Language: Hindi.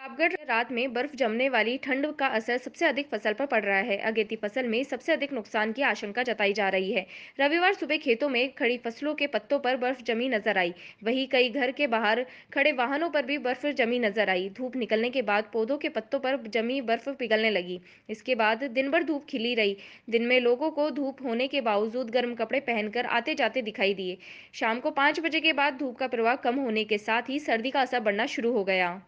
प्रतापगढ़ रात में बर्फ जमने वाली ठंड का असर सबसे अधिक फसल पर पड़ रहा है अगेती फसल में सबसे अधिक नुकसान की आशंका जताई जा रही है रविवार सुबह खेतों में खड़ी फसलों के पत्तों पर बर्फ जमी नजर आई वहीं कई घर के बाहर खड़े वाहनों पर भी बर्फ जमी नजर आई धूप निकलने के बाद पौधों के पत्तों पर जमी बर्फ पिघलने लगी इसके बाद दिन भर धूप खिली रही दिन में लोगों को धूप होने के बावजूद गर्म कपड़े पहनकर आते जाते दिखाई दिए शाम को पाँच बजे के बाद धूप का प्रवाह कम होने के साथ ही सर्दी का असर बढ़ना शुरू हो गया